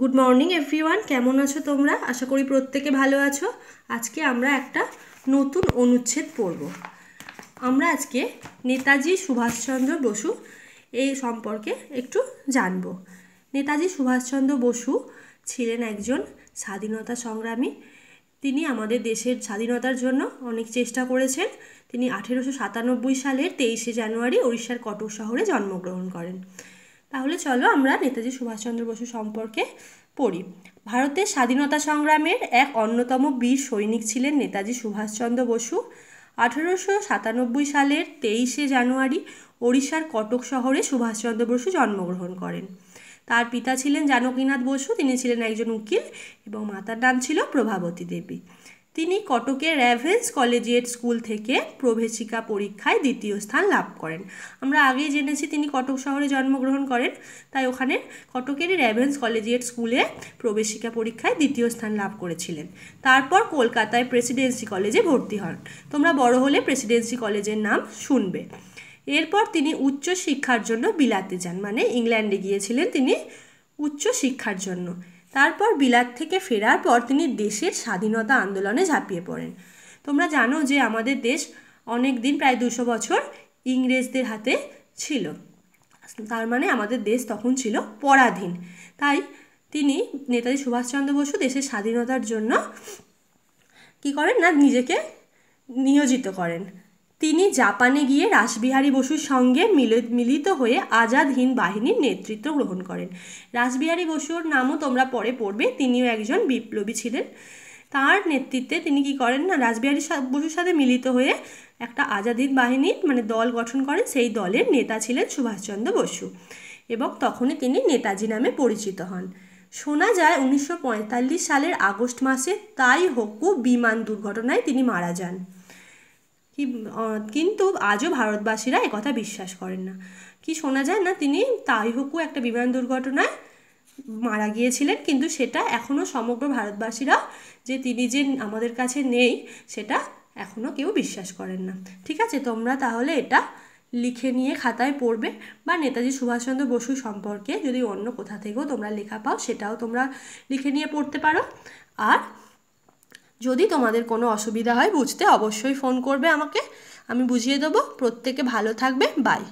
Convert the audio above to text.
good morning everyone কেমন আছো তোমরা আশা করি প্রত্যেকে ভালো আছো আজকে আমরা একটা নতুন অনুচ্ছেদ পড়ব আমরা আজকে নেতাজি সুভাষচন্দ্র বসু এই সম্পর্কে একটু জানব নেতাজি সুভাষচন্দ্র বসু ছিলেন একজন স্বাধীনতা সংগ্রামী তিনি আমাদের দেশের স্বাধীনতার জন্য অনেক চেষ্টা করেছেন তিনি আঠেরোশো সাতানব্বই সালের তেইশে জানুয়ারি উড়িষ্যার কটক শহরে জন্মগ্রহণ করেন তাহলে চলো আমরা নেতাজি সুভাষচন্দ্র বসু সম্পর্কে পড়ি ভারতের স্বাধীনতা সংগ্রামের এক অন্যতম বীর সৈনিক ছিলেন নেতাজি সুভাষচন্দ্র বসু আঠারোশো সাতানব্বই সালের তেইশে জানুয়ারি ওড়িশার কটক শহরে সুভাষচন্দ্র বসু জন্মগ্রহণ করেন তার পিতা ছিলেন জানকীনাথ বসু তিনি ছিলেন একজন উকিল এবং মাতার নাম ছিল প্রভাবতী দেবী তিনি কটকের র্যাভেন্স কলেজিয়েট স্কুল থেকে প্রবেশিকা পরীক্ষায় দ্বিতীয় স্থান লাভ করেন আমরা আগেই জেনেছি তিনি কটক শহরে জন্মগ্রহণ করেন তাই ওখানে কটকেরই র্যাভেন্স কলেজিয়েট স্কুলে প্রবেশিকা পরীক্ষায় দ্বিতীয় স্থান লাভ করেছিলেন তারপর কলকাতায় প্রেসিডেন্সি কলেজে ভর্তি হন তোমরা বড় হলে প্রেসিডেন্সি কলেজের নাম শুনবে এরপর তিনি উচ্চ শিক্ষার জন্য বিলাতে যান মানে ইংল্যান্ডে গিয়েছিলেন তিনি উচ্চ শিক্ষার জন্য তারপর বিলাত থেকে ফেরার পর তিনি দেশের স্বাধীনতা আন্দোলনে ঝাঁপিয়ে পড়েন তোমরা জানো যে আমাদের দেশ অনেক দিন প্রায় দুশো বছর ইংরেজদের হাতে ছিল তার মানে আমাদের দেশ তখন ছিল পরাধীন তাই তিনি নেতাজি সুভাষচন্দ্র বসু দেশের স্বাধীনতার জন্য কি করেন না নিজেকে নিয়োজিত করেন তিনি জাপানে গিয়ে রাসবিহারী বসুর সঙ্গে মিলিত হয়ে আজাদ হিন্দ বাহিনীর নেতৃত্ব গ্রহণ করেন রাসবিহারী বসুর নামও তোমরা পরে পড়বে তিনিও একজন বিপ্লবী ছিলেন তার নেতৃত্বে তিনি কি করেন না রাসবিহারী বসুর সাথে মিলিত হয়ে একটা আজাদ হিন্দ বাহিনীর মানে দল গঠন করেন সেই দলের নেতা ছিলেন সুভাষচন্দ্র বসু এবং তখনই তিনি নেতাজি নামে পরিচিত হন শোনা যায় উনিশশো সালের আগস্ট মাসে তাই হকু বিমান দুর্ঘটনায় তিনি মারা যান কিন্তু আজও ভারতবাসীরা একথা বিশ্বাস করেন না কি শোনা যায় না তিনি তাই হুকু একটা বিমান দুর্ঘটনায় মারা গিয়েছিলেন কিন্তু সেটা এখনও সমগ্র ভারতবাসীরা যে তিনি যে আমাদের কাছে নেই সেটা এখনও কেউ বিশ্বাস করেন না ঠিক আছে তোমরা তাহলে এটা লিখে নিয়ে খাতায় পড়বে বা নেতাজি সুভাষচন্দ্র বসু সম্পর্কে যদি অন্য কোথা থেকেও তোমরা লেখা পাও সেটাও তোমরা লিখে নিয়ে পড়তে পারো আর যদি তোমাদের কোনো অসুবিধা হয় বুঝতে অবশ্যই ফোন করবে আমাকে আমি বুঝিয়ে দেবো প্রত্যেকে ভালো থাকবে বাই